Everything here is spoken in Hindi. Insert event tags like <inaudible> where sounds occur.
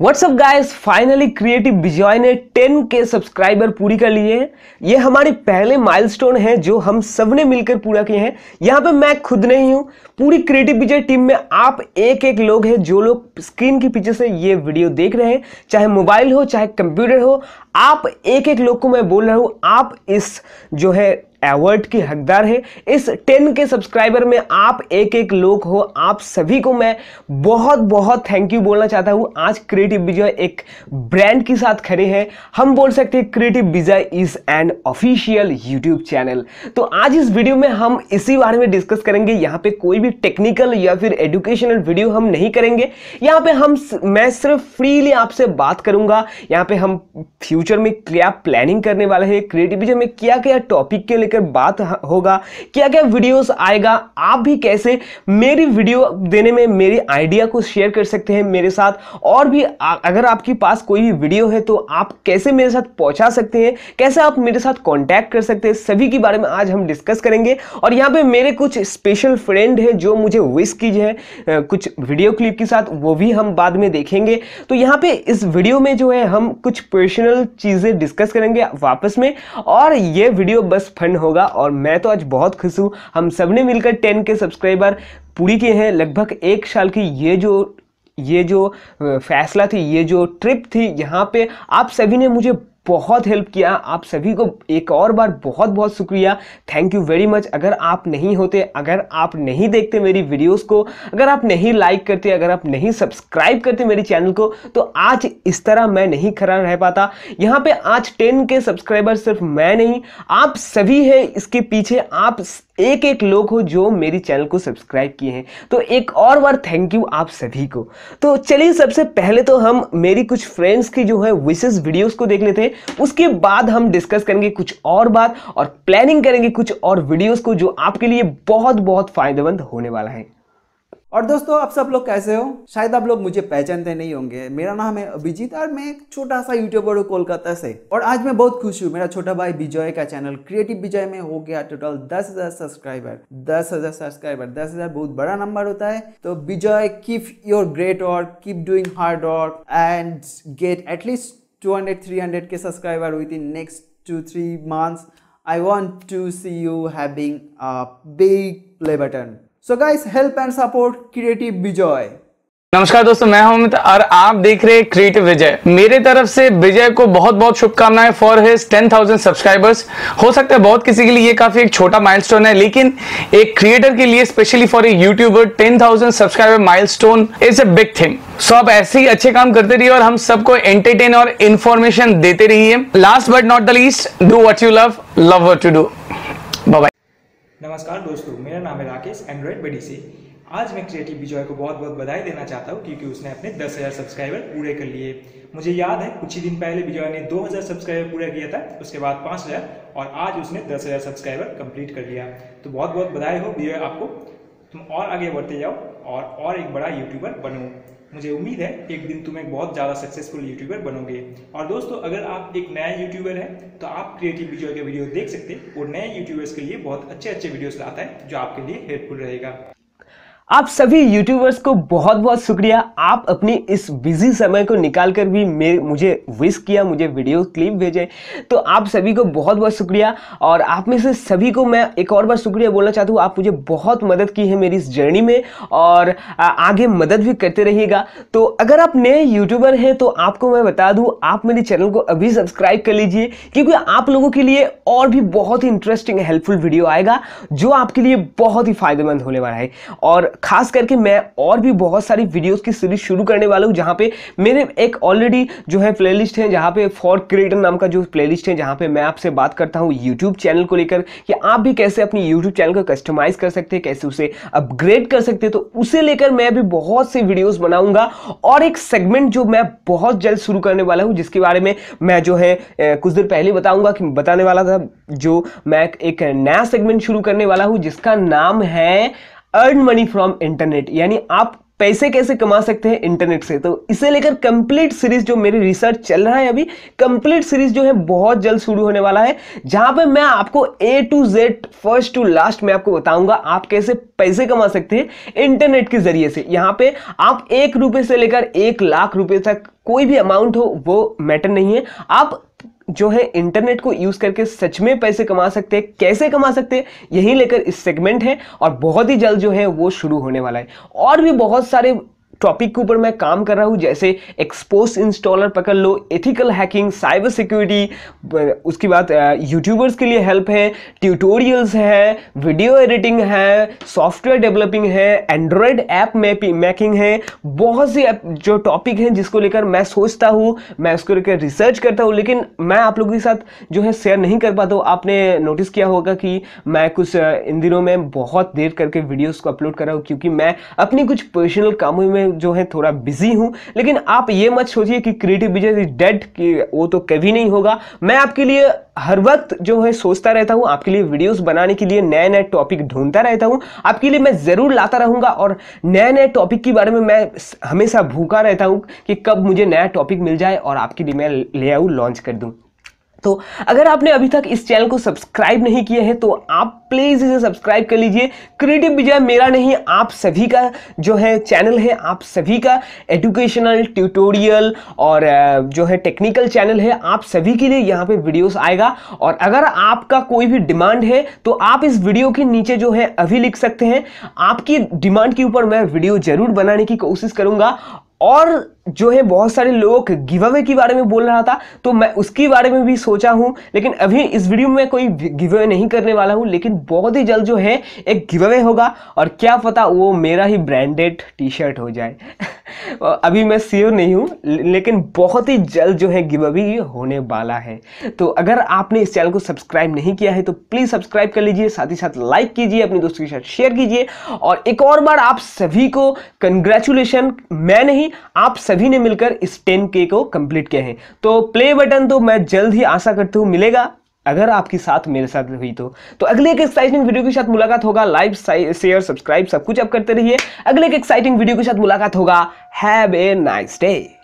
WhatsApp guys finally creative Vijay ने के सब्सक्राइबर पूरी कर लिए हैं ये हमारे पहले माइलस्टोन है जो हम सब ने मिलकर पूरा किए हैं यहाँ पे मैं खुद नहीं हूँ पूरी क्रिएटिव विजय टीम में आप एक एक लोग हैं जो लोग स्क्रीन के पीछे से ये वीडियो देख रहे हैं चाहे मोबाइल हो चाहे कंप्यूटर हो आप एक एक लोग को मैं बोल रहा हूँ आप इस जो है अवार्ड के हकदार हैं इस 10 के सब्सक्राइबर में आप एक एक लोग हो आप सभी को मैं बहुत बहुत थैंक यू बोलना चाहता हूँ आज क्रिएटिव विजय एक ब्रांड के साथ खड़े हैं हम बोल सकते हैं creative Vijay is an official YouTube channel तो आज इस वीडियो में हम इसी बारे में डिस्कस करेंगे यहाँ पे कोई भी टेक्निकल या फिर एजुकेशनल वीडियो हम नहीं करेंगे यहाँ पे हम मैं सिर्फ फ्रीली आपसे बात करूंगा यहाँ पे हम फ्यूचर में क्या प्लानिंग करने वाले हैं क्रिएटिव विजय में क्या क्या टॉपिक के लिए लेकर बात होगा क्या क्या वीडियोस आएगा आप भी कैसे मेरी वीडियो देने में मेरी आइडिया को शेयर कर सकते हैं मेरे साथ और भी अगर आपके पास कोई भी वीडियो है तो आप कैसे मेरे साथ पहुंचा सकते हैं कैसे आप मेरे साथ कॉन्टैक्ट कर सकते हैं सभी के बारे में आज हम डिस्कस करेंगे और यहाँ पे मेरे कुछ स्पेशल फ्रेंड है जो मुझे विश की है कुछ वीडियो क्लिप के साथ वो भी हम बाद में देखेंगे तो यहाँ पे इस वीडियो में जो है हम कुछ पर्सनल चीज़ें डिस्कस करेंगे वापस में और ये वीडियो बस फन होगा और मैं तो आज बहुत खुश हूँ हम सब ने मिलकर टेन के सब्सक्राइबर पूरी किए हैं लगभग एक साल की ये जो ये जो फैसला थी ये जो ट्रिप थी यहाँ पे आप सभी ने मुझे बहुत हेल्प किया आप सभी को एक और बार बहुत बहुत शुक्रिया थैंक यू वेरी मच अगर आप नहीं होते अगर आप नहीं देखते मेरी वीडियोस को अगर आप नहीं लाइक करते अगर आप नहीं सब्सक्राइब करते मेरे चैनल को तो आज इस तरह मैं नहीं खड़ा रह पाता यहाँ पे आज टेन के सब्सक्राइबर सिर्फ मैं नहीं आप सभी है इसके पीछे आप एक एक लोग हो जो मेरी चैनल को सब्सक्राइब किए हैं तो एक और बार थैंक यू आप सभी को तो चलिए सबसे पहले तो हम मेरी कुछ फ्रेंड्स की जो है विशेष वीडियोस को देख लेते हैं उसके बाद हम डिस्कस करेंगे कुछ और बात और प्लानिंग करेंगे कुछ और वीडियोस को जो आपके लिए बहुत बहुत फायदेमंद होने वाला है और दोस्तों आप सब लोग कैसे हो शायद आप लोग मुझे पहचानते नहीं होंगे मेरा नाम है अभिजीत और मैं एक छोटा सा यूट्यूबर हूँ कोलकाता से और आज मैं बहुत खुश हूँ मेरा छोटा भाई विजय का चैनल क्रिएटिव विजय में हो गया टोटल दस हजार सब्सक्राइबर दस हजार सब्सक्राइबर दस हजार बहुत बड़ा नंबर होता है तो विजय कीप योर ग्रेट और keep doing hard work and get at least 200 300k subscriber within next two three months i want to see you having a big play button so guys help and support creative bijoy नमस्कार दोस्तों मैं हूं अमित और आप देख रहे हैं क्रिएटिव विजय मेरे तरफ से विजय को बहुत बहुत शुभकामनाएं फॉर हिज 10,000 सब्सक्राइबर्स हो सकता है बहुत किसी के लिए ये काफी एक छोटा माइलस्टोन है लेकिन एक क्रिएटर के लिए specially for a YouTuber 10,000 subscriber milestone is a big thing so आप ऐसे ही अच्छे काम करते रहिए और हम सबको एंटरटेन और इन्फॉर्मेशन देते रहिए last but not the least do what you love love what you do bye नमस्कार दोस्तों मेरा नाम है राकेश एंड्रॉइड बेडीसी आज मैं क्रिएटिव विजय को बहुत बहुत बधाई देना चाहता हूँ क्योंकि उसने अपने 10,000 सब्सक्राइबर पूरे कर लिए मुझे याद है कुछ ही दिन पहले विजय ने 2,000 सब्सक्राइबर पूरा किया था उसके बाद 5,000 और आज उसने 10,000 सब्सक्राइबर कंप्लीट कर लिया तो बहुत बहुत बधाई हो विजय आपको तुम और आगे बढ़ते जाओ और और एक बड़ा यूट्यूबर बनो मुझे उम्मीद है एक दिन तुम एक बहुत ज़्यादा सक्सेसफुल यूट्यूबर बनोगे और दोस्तों अगर आप एक नया यूट्यूबर हैं तो आप क्रिएटिव विजय के वीडियो देख सकते हैं और नए यूट्यूबर्स के लिए बहुत अच्छे अच्छे वीडियोस लाता है जो आपके लिए हेल्पफुल रहेगा आप सभी यूट्यूबर्स को बहुत बहुत शुक्रिया आप अपनी इस बिजी समय को निकाल कर भी मेरे मुझे विश किया मुझे वीडियो क्लिप भेजे तो आप सभी को बहुत बहुत शुक्रिया और आप में से सभी को मैं एक और बार शुक्रिया बोलना चाहता हूँ आप मुझे बहुत मदद की है मेरी इस जर्नी में और आगे मदद भी करते रहिएगा तो अगर आप नए यूट्यूबर हैं तो आपको मैं बता दूँ आप मेरे चैनल को अभी सब्सक्राइब कर लीजिए क्योंकि आप लोगों के लिए और भी बहुत ही इंटरेस्टिंग हेल्पफुल वीडियो आएगा जो आपके लिए बहुत ही फायदेमंद होने वाला है और खास करके मैं और भी बहुत सारी वीडियोस की सीरीज शुरू करने वाला हूँ जहाँ पे मेरे एक ऑलरेडी जो है प्लेलिस्ट है जहाँ पे फॉर क्रिएटर नाम का जो प्लेलिस्ट है जहाँ पे मैं आपसे बात करता हूँ यूट्यूब चैनल को लेकर कि आप भी कैसे अपनी यूट्यूब चैनल को कस्टमाइज कर सकते हैं कैसे उसे अपग्रेड कर सकते हैं तो उसे लेकर मैं भी बहुत से वीडियोज़ बनाऊंगा और एक सेगमेंट जो मैं बहुत जल्द शुरू करने वाला हूँ जिसके बारे में मैं जो है कुछ देर पहले बताऊंगा कि बताने वाला था जो मैं एक नया सेगमेंट शुरू करने वाला हूँ जिसका नाम है अर्न मनी फ्रॉम इंटरनेट यानी आप पैसे कैसे कमा सकते हैं इंटरनेट से तो इसे लेकर कंप्लीट सीरीज जो मेरी रिसर्च चल रहा है अभी कंप्लीट सीरीज जो है बहुत जल्द शुरू होने वाला है जहां पर मैं आपको A to Z first to last में आपको बताऊंगा आप कैसे पैसे कमा सकते हैं इंटरनेट के जरिए से यहाँ पे आप एक रुपए से लेकर एक लाख रुपए तक कोई भी अमाउंट हो वो मैटर नहीं है आप जो है इंटरनेट को यूज़ करके सच में पैसे कमा सकते हैं कैसे कमा सकते हैं यही लेकर इस सेगमेंट है और बहुत ही जल्द जो है वो शुरू होने वाला है और भी बहुत सारे टॉपिक के ऊपर मैं काम कर रहा हूँ जैसे एक्सपोज इंस्टॉलर पकड़ लो एथिकल हैकिंग साइबर सिक्योरिटी उसके बाद यूट्यूबर्स के लिए हेल्प है ट्यूटोरियल्स है वीडियो एडिटिंग है सॉफ्टवेयर डेवलपिंग है एंड्रॉयड ऐप मैकिंग है बहुत से जो टॉपिक हैं जिसको लेकर मैं सोचता हूँ मैं उसको लेकर रिसर्च करता हूँ लेकिन मैं आप लोगों के साथ जो है शेयर नहीं कर पाता हूँ आपने नोटिस किया होगा कि मैं कुछ इन दिनों में बहुत देर करके वीडियोज़ को अपलोड कर रहा हूँ क्योंकि मैं अपनी कुछ पर्सनल कामों में जो है थोड़ा बिजी हूं लेकिन आप ये मत सोचिए कि क्रिएटिव बिजनेस इज डेड कि वो तो कभी नहीं होगा मैं आपके लिए हर वक्त जो है सोचता रहता हूँ आपके लिए वीडियोस बनाने के लिए नए नए टॉपिक ढूंढता रहता हूँ आपके लिए मैं ज़रूर लाता रहूँगा और नए नए टॉपिक के बारे में मैं हमेशा भूखा रहता हूँ कि कब मुझे नया टॉपिक मिल जाए और आपके लिए मैं ले आऊँ लॉन्च कर दूँ तो अगर आपने अभी तक इस चैनल को सब्सक्राइब नहीं किया है तो आप प्लीज़ इसे सब्सक्राइब कर लीजिए क्रिएटिव विजय मेरा नहीं आप सभी का जो है चैनल है आप सभी का एजुकेशनल ट्यूटोरियल और जो है टेक्निकल चैनल है आप सभी के लिए यहाँ पे वीडियोस आएगा और अगर आपका कोई भी डिमांड है तो आप इस वीडियो के नीचे जो है अभी लिख सकते हैं आपकी डिमांड के ऊपर मैं वीडियो ज़रूर बनाने की कोशिश करूँगा और जो है बहुत सारे लोग गिव अवे के बारे में बोल रहा था तो मैं उसके बारे में भी सोचा हूँ लेकिन अभी इस वीडियो में कोई गिव अवे नहीं करने वाला हूँ लेकिन बहुत ही जल्द जो है एक गिव अवे होगा और क्या पता वो मेरा ही ब्रांडेड टी शर्ट हो जाए <laughs> अभी मैं श्योर नहीं हूँ लेकिन बहुत ही जल्द जो है गिव अवे होने वाला है तो अगर आपने इस चैनल को सब्सक्राइब नहीं किया है तो प्लीज़ सब्सक्राइब कर लीजिए साथ ही साथ लाइक कीजिए अपने दोस्तों के साथ शेयर कीजिए और एक और बार आप सभी को कंग्रेचुलेशन मैं नहीं आप सभी सभी ने मिलकर इस 10k को कंप्लीट किया है तो प्ले बटन तो मैं जल्द ही आशा करता हूँ मिलेगा अगर आपके साथ मेरे साथ हुई तो तो अगले एक एक्साइटिंग वीडियो के साथ मुलाकात होगा लाइव शेयर सब्सक्राइब सब कुछ आप करते रहिए अगले एक एक्साइटिंग वीडियो के साथ मुलाकात होगा हैव ए नाइस डे